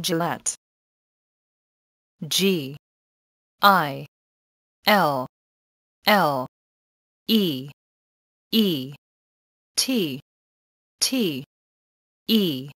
Gillette. G. I. L. L. E. E. T. T. E.